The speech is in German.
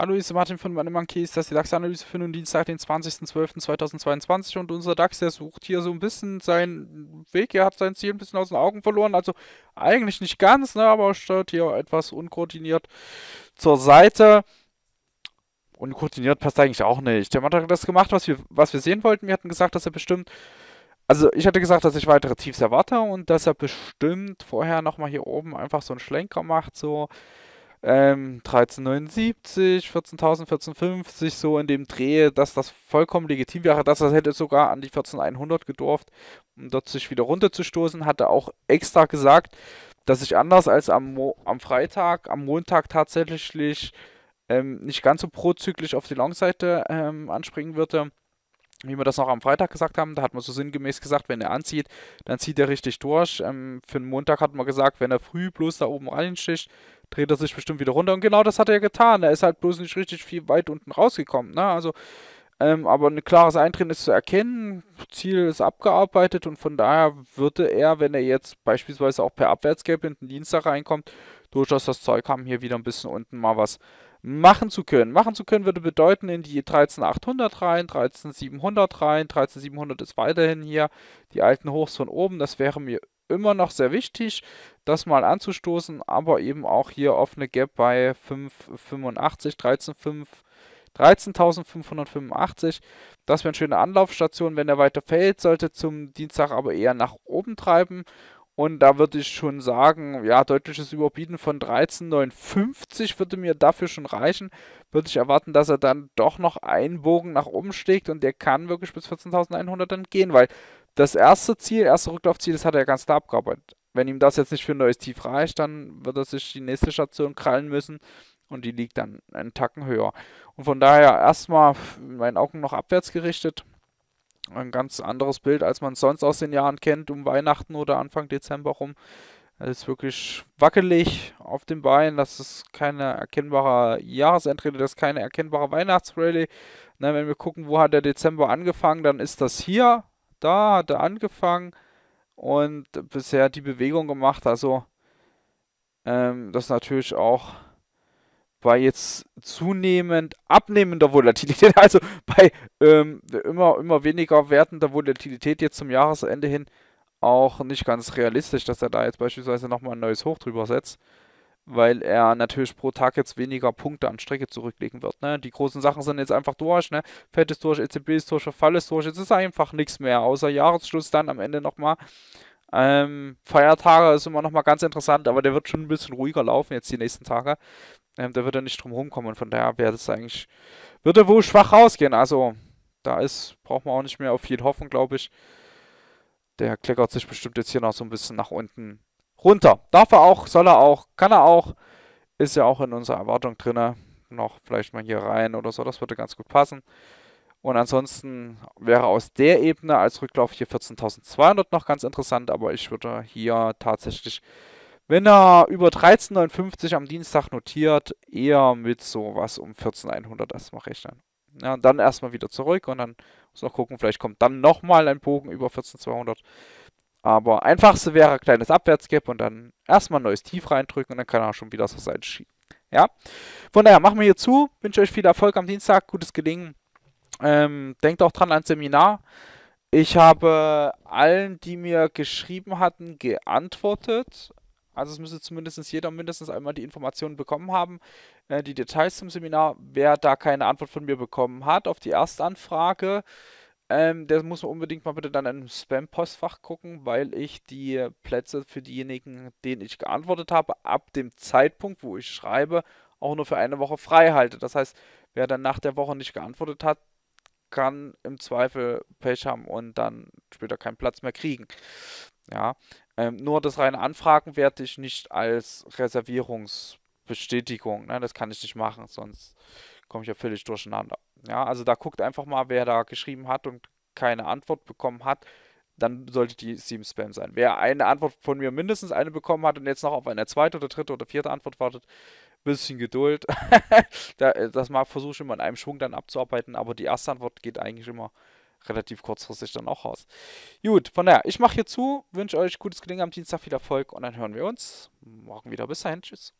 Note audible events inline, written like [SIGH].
Hallo, hier ist Martin von Money Monkeys. Das ist die DAX-Analyse für den Dienstag, den 20.12.2022. Und unser DAX, der sucht hier so ein bisschen seinen Weg. Er hat sein Ziel ein bisschen aus den Augen verloren. Also eigentlich nicht ganz, ne, aber steuert hier etwas unkoordiniert zur Seite. Unkoordiniert passt eigentlich auch nicht. Der hat das gemacht, was wir, was wir sehen wollten. Wir hatten gesagt, dass er bestimmt also ich hatte gesagt, dass ich weitere Tiefs erwarte und dass er bestimmt vorher nochmal hier oben einfach so einen Schlenker macht, so ähm, 1379, 14.000, 1450, so in dem Dreh, dass das vollkommen legitim wäre, dass er hätte sogar an die 14100 gedurft, um dort sich wieder runterzustoßen, hatte auch extra gesagt, dass ich anders als am, Mo am Freitag, am Montag tatsächlich ähm, nicht ganz so prozyklisch auf die Long-Seite ähm, anspringen würde wie wir das noch am Freitag gesagt haben, da hat man so sinngemäß gesagt, wenn er anzieht, dann zieht er richtig durch. Ähm, für den Montag hat man gesagt, wenn er früh bloß da oben reinsticht, dreht er sich bestimmt wieder runter. Und genau das hat er getan. Er ist halt bloß nicht richtig viel weit unten rausgekommen. Ne? Also, ähm, aber ein klares Eintreten ist zu erkennen. Ziel ist abgearbeitet und von daher würde er, wenn er jetzt beispielsweise auch per Abwärtsgelb in den Dienstag reinkommt, durchaus das Zeug haben, hier wieder ein bisschen unten mal was machen zu können. Machen zu können würde bedeuten, in die 13800 rein, 13700 rein, 13700 ist weiterhin hier die alten Hochs von oben. Das wäre mir immer noch sehr wichtig, das mal anzustoßen, aber eben auch hier offene Gap bei 585, 13,5. 13.585. Das wäre eine schöne Anlaufstation. Wenn er weiter fällt, sollte zum Dienstag aber eher nach oben treiben. Und da würde ich schon sagen, ja, deutliches Überbieten von 13,59 würde mir dafür schon reichen. Würde ich erwarten, dass er dann doch noch einen Bogen nach oben schlägt und der kann wirklich bis 14.100 dann gehen, weil das erste Ziel, erste Rücklaufziel, das hat er ja ganz klar abgearbeitet. Wenn ihm das jetzt nicht für ein neues Tief reicht, dann wird er sich die nächste Station krallen müssen und die liegt dann einen Tacken höher. Und von daher erstmal in meinen Augen noch abwärts gerichtet ein ganz anderes Bild, als man es sonst aus den Jahren kennt, um Weihnachten oder Anfang Dezember rum. Es ist wirklich wackelig auf dem Bein. Das ist keine erkennbare Jahresendrede, das ist keine erkennbare Weihnachtsrallye. Na, wenn wir gucken, wo hat der Dezember angefangen, dann ist das hier. Da hat er angefangen und bisher die Bewegung gemacht. Also, ähm, das ist natürlich auch bei jetzt zunehmend abnehmender Volatilität, [LAUGHS] also bei ähm, immer, immer weniger werdender Volatilität jetzt zum Jahresende hin, auch nicht ganz realistisch, dass er da jetzt beispielsweise nochmal ein neues Hoch drüber setzt, weil er natürlich pro Tag jetzt weniger Punkte an Strecke zurücklegen wird. Ne? Die großen Sachen sind jetzt einfach durch, ne? Fett ist durch, EZB ist durch, Verfall ist durch, jetzt ist einfach nichts mehr, außer Jahresschluss dann am Ende nochmal. Ähm, Feiertage ist immer nochmal ganz interessant, aber der wird schon ein bisschen ruhiger laufen jetzt die nächsten Tage. Ähm, da wird er nicht drum rumkommen. Und von daher wäre das eigentlich, wird er wohl schwach rausgehen. Also da ist, braucht man auch nicht mehr auf viel hoffen, glaube ich. Der kleckert sich bestimmt jetzt hier noch so ein bisschen nach unten runter. Darf er auch, soll er auch, kann er auch. Ist ja auch in unserer Erwartung drin. Noch vielleicht mal hier rein oder so. Das würde ganz gut passen. Und ansonsten wäre aus der Ebene als Rücklauf hier 14.200 noch ganz interessant. Aber ich würde hier tatsächlich wenn er über 13,59 am Dienstag notiert, eher mit so was um 14,100 erstmal rechnen. Ja, dann erstmal wieder zurück und dann muss noch gucken, vielleicht kommt dann nochmal ein Bogen über 14,200. Aber einfachste wäre ein kleines Abwärtsgap und dann erstmal ein neues Tief reindrücken und dann kann er schon wieder zur Seite schieben. Ja, von daher machen wir hier zu. Wünsche euch viel Erfolg am Dienstag, gutes Gelingen. Ähm, denkt auch dran ans Seminar. Ich habe allen, die mir geschrieben hatten, geantwortet. Also es müsste zumindest jeder mindestens einmal die Informationen bekommen haben, äh, die Details zum Seminar. Wer da keine Antwort von mir bekommen hat auf die Erstanfrage, ähm, der muss unbedingt mal bitte dann im Spam-Postfach gucken, weil ich die Plätze für diejenigen, denen ich geantwortet habe, ab dem Zeitpunkt, wo ich schreibe, auch nur für eine Woche frei halte. Das heißt, wer dann nach der Woche nicht geantwortet hat, kann im Zweifel Pech haben und dann später keinen Platz mehr kriegen. Ja, ähm, nur das reine Anfragen werte ich nicht als Reservierungsbestätigung. Ne? Das kann ich nicht machen, sonst komme ich ja völlig durcheinander. Ja, also da guckt einfach mal, wer da geschrieben hat und keine Antwort bekommen hat, dann sollte die sieben Spam sein. Wer eine Antwort von mir mindestens eine bekommen hat und jetzt noch auf eine zweite oder dritte oder vierte Antwort wartet, bisschen Geduld. [LAUGHS] Äh, das mal versuche ich immer in einem Schwung dann abzuarbeiten, aber die erste Antwort geht eigentlich immer relativ kurzfristig dann auch raus. Gut, von daher, ich mache hier zu, wünsche euch gutes Gelingen am Dienstag, viel Erfolg und dann hören wir uns morgen wieder. Bis dahin, tschüss.